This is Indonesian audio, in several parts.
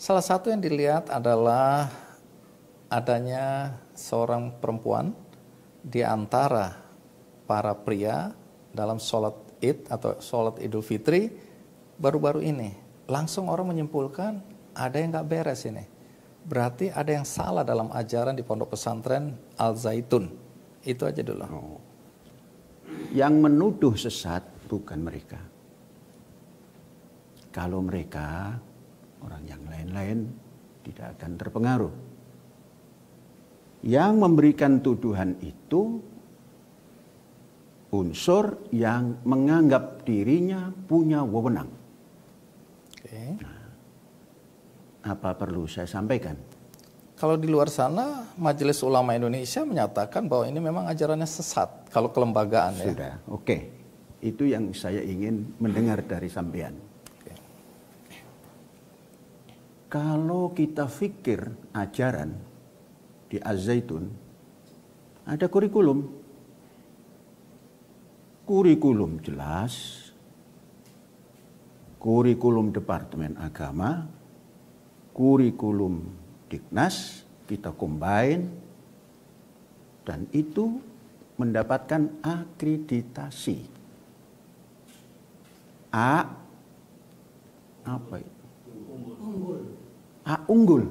Salah satu yang dilihat adalah adanya seorang perempuan di antara para pria dalam sholat id atau sholat idul fitri baru-baru ini. Langsung orang menyimpulkan ada yang gak beres ini. Berarti ada yang salah dalam ajaran di pondok pesantren Al Zaitun. Itu aja dulu. Oh. Yang menuduh sesat bukan mereka. Kalau mereka Orang yang lain-lain tidak akan terpengaruh. Yang memberikan tuduhan itu unsur yang menganggap dirinya punya wewenang. Oke. Nah, apa perlu saya sampaikan? Kalau di luar sana Majelis Ulama Indonesia menyatakan bahwa ini memang ajarannya sesat kalau kelembagaan Sudah, ya. Sudah, oke. Itu yang saya ingin mendengar dari sampean. Kalau kita pikir ajaran di Az-Zaitun, ada kurikulum. Kurikulum jelas, kurikulum Departemen Agama, kurikulum Diknas, kita combine, dan itu mendapatkan akreditasi. A, apa itu? hak unggul.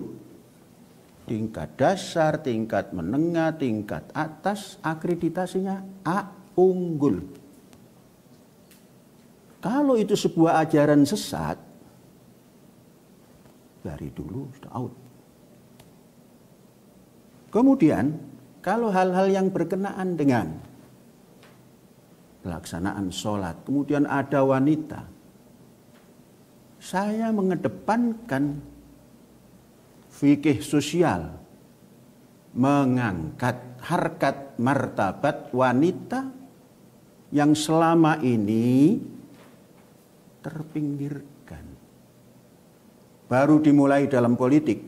Tingkat dasar, tingkat menengah, tingkat atas, akreditasinya A unggul. Kalau itu sebuah ajaran sesat, dari dulu sudah out. Kemudian, kalau hal-hal yang berkenaan dengan pelaksanaan sholat, kemudian ada wanita, saya mengedepankan fikih sosial mengangkat harkat martabat wanita yang selama ini terpinggirkan. Baru dimulai dalam politik,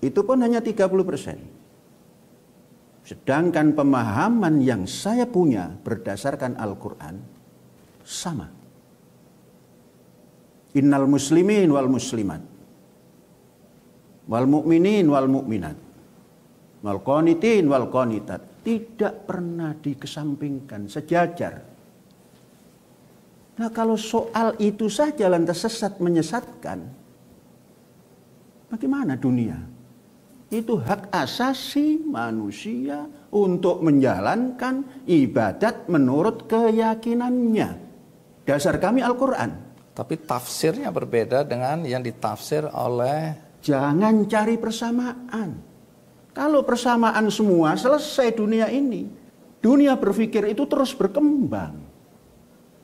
itu pun hanya 30 persen. Sedangkan pemahaman yang saya punya berdasarkan Al-Quran sama. Innal muslimin wal muslimat wal mukminin wal mukminat wal qanitin wal qanitat tidak pernah dikesampingkan sejajar nah kalau soal itu saja lantas sesat menyesatkan bagaimana dunia itu hak asasi manusia untuk menjalankan ibadat menurut keyakinannya dasar kami Al-Qur'an tapi tafsirnya berbeda dengan yang ditafsir oleh Jangan cari persamaan. Kalau persamaan semua selesai dunia ini. Dunia berpikir itu terus berkembang.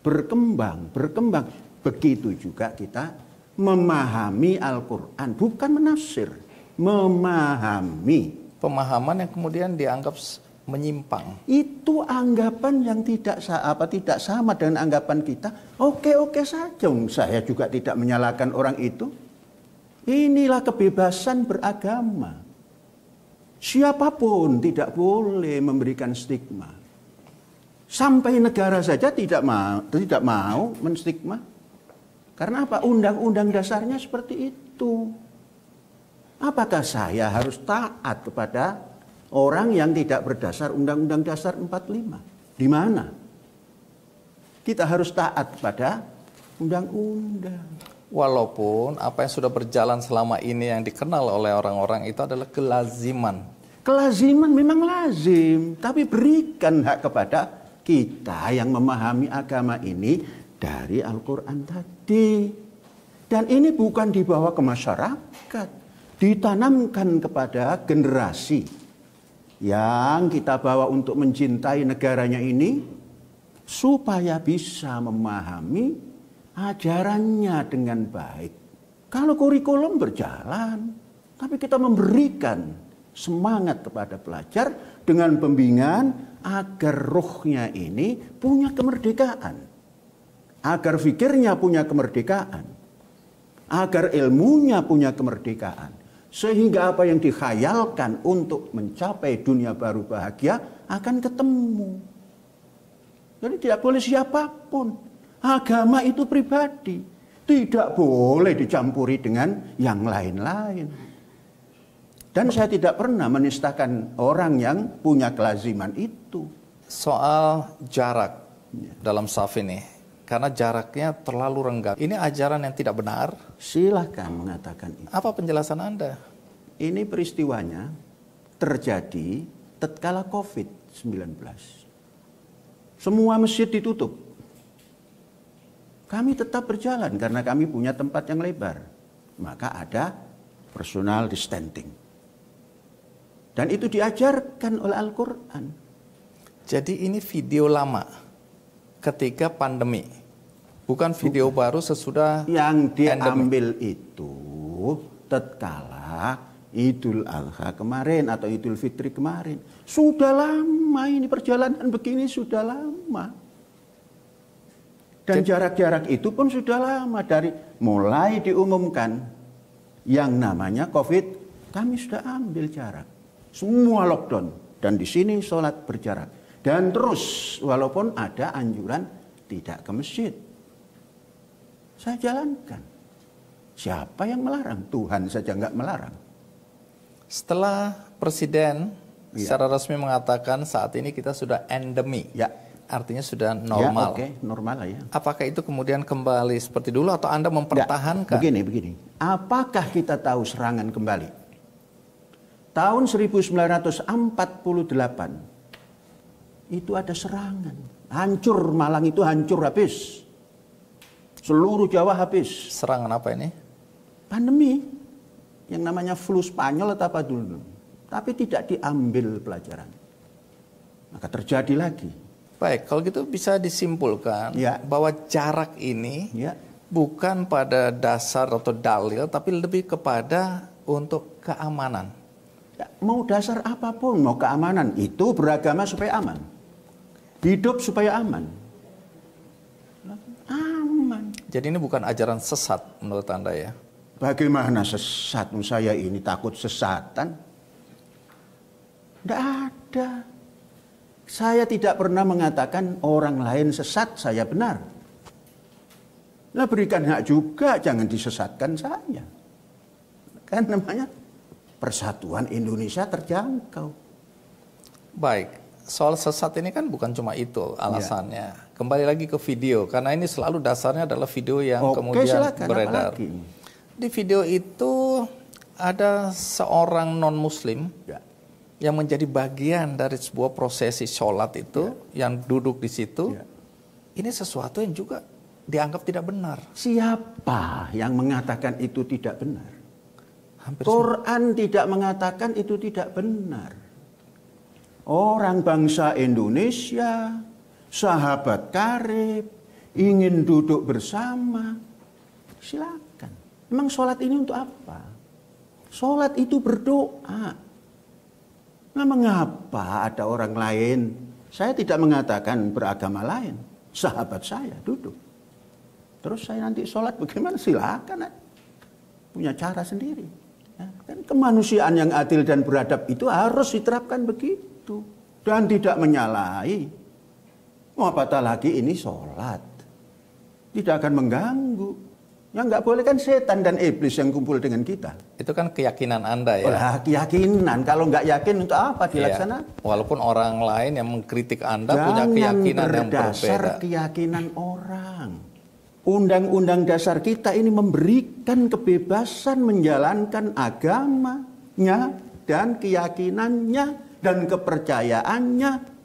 Berkembang, berkembang. Begitu juga kita memahami Al-Quran. Bukan menafsir. Memahami. Pemahaman yang kemudian dianggap menyimpang. Itu anggapan yang tidak apa tidak sama dengan anggapan kita. Oke-oke saja. Um, saya juga tidak menyalahkan orang itu Inilah kebebasan beragama. Siapapun tidak boleh memberikan stigma. Sampai negara saja tidak mau tidak mau menstigma. Karena apa? Undang-undang dasarnya seperti itu. Apakah saya harus taat kepada orang yang tidak berdasar Undang-Undang Dasar 45? Di mana? Kita harus taat kepada undang-undang. Walaupun apa yang sudah berjalan selama ini yang dikenal oleh orang-orang itu adalah kelaziman. Kelaziman memang lazim, tapi berikan hak kepada kita yang memahami agama ini dari Al-Quran tadi. Dan ini bukan dibawa ke masyarakat, ditanamkan kepada generasi yang kita bawa untuk mencintai negaranya ini supaya bisa memahami ajarannya dengan baik. Kalau kurikulum berjalan, tapi kita memberikan semangat kepada pelajar dengan pembinaan agar rohnya ini punya kemerdekaan. Agar fikirnya punya kemerdekaan. Agar ilmunya punya kemerdekaan. Sehingga apa yang dikhayalkan untuk mencapai dunia baru bahagia akan ketemu. Jadi tidak boleh siapapun Agama itu pribadi, tidak boleh dicampuri dengan yang lain-lain. Dan saya tidak pernah menistakan orang yang punya kelaziman itu. Soal jarak dalam saf ini, karena jaraknya terlalu renggang. Ini ajaran yang tidak benar. Silahkan mengatakan itu. Apa penjelasan Anda? Ini peristiwanya terjadi tatkala COVID-19. Semua masjid ditutup. Kami tetap berjalan karena kami punya tempat yang lebar. Maka ada personal distancing. Dan itu diajarkan oleh Al-Quran. Jadi ini video lama ketika pandemi. Bukan video Bukan. baru sesudah Yang diambil endemi. itu tetkala Idul Adha kemarin atau Idul Fitri kemarin. Sudah lama ini perjalanan begini sudah lama. Dan jarak-jarak itu pun sudah lama dari mulai diumumkan yang namanya COVID, kami sudah ambil jarak. Semua lockdown dan di sini sholat berjarak dan terus walaupun ada anjuran tidak ke masjid. Saya jalankan. Siapa yang melarang? Tuhan saja nggak melarang. Setelah Presiden ya. secara resmi mengatakan saat ini kita sudah endemi. Ya artinya sudah ya, normal. Ya, Oke, okay. normal lah ya. Apakah itu kemudian kembali seperti dulu atau Anda mempertahankan? Nggak, begini, begini. Apakah kita tahu serangan kembali? Tahun 1948 itu ada serangan. Hancur Malang itu hancur habis. Seluruh Jawa habis. Serangan apa ini? Pandemi. Yang namanya flu Spanyol atau apa dulu. Tapi tidak diambil pelajaran. Maka terjadi lagi Baik, kalau gitu bisa disimpulkan ya. bahwa jarak ini ya. bukan pada dasar atau dalil, tapi lebih kepada untuk keamanan. Ya, mau dasar apapun, mau keamanan itu beragama supaya aman, hidup supaya aman. Aman. Jadi ini bukan ajaran sesat menurut anda ya? Bagaimana sesat? Saya ini takut sesatan. Tidak ada. Saya tidak pernah mengatakan orang lain sesat, saya benar. Nah berikan hak juga, jangan disesatkan saya. Kan namanya persatuan Indonesia terjangkau. Baik, soal sesat ini kan bukan cuma itu iya. alasannya. Ya. Kembali lagi ke video, karena ini selalu dasarnya adalah video yang Oke, kemudian silakan, beredar. Apalagi? Di video itu ada seorang non-muslim ya yang menjadi bagian dari sebuah prosesi sholat itu ya. yang duduk di situ ya. ini sesuatu yang juga dianggap tidak benar. Siapa yang mengatakan itu tidak benar? Hampir Quran semua. tidak mengatakan itu tidak benar. Orang bangsa Indonesia, sahabat karib, ingin duduk bersama, silakan. Memang sholat ini untuk apa? Sholat itu berdoa. Nah, mengapa ada orang lain? Saya tidak mengatakan beragama lain. Sahabat saya duduk. Terus saya nanti sholat bagaimana? Silakan. Punya cara sendiri. Dan ya, kemanusiaan yang adil dan beradab itu harus diterapkan begitu. Dan tidak menyalahi. Mau apa lagi ini sholat. Tidak akan mengganggu. Yang nggak boleh kan setan dan iblis yang kumpul dengan kita. Itu kan keyakinan Anda ya. Olah, keyakinan. Kalau nggak yakin untuk apa iya. dilaksana? Ya, walaupun orang lain yang mengkritik Anda Jangan punya keyakinan yang berbeda. keyakinan orang. Undang-undang dasar kita ini memberikan kebebasan menjalankan agamanya dan keyakinannya dan kepercayaannya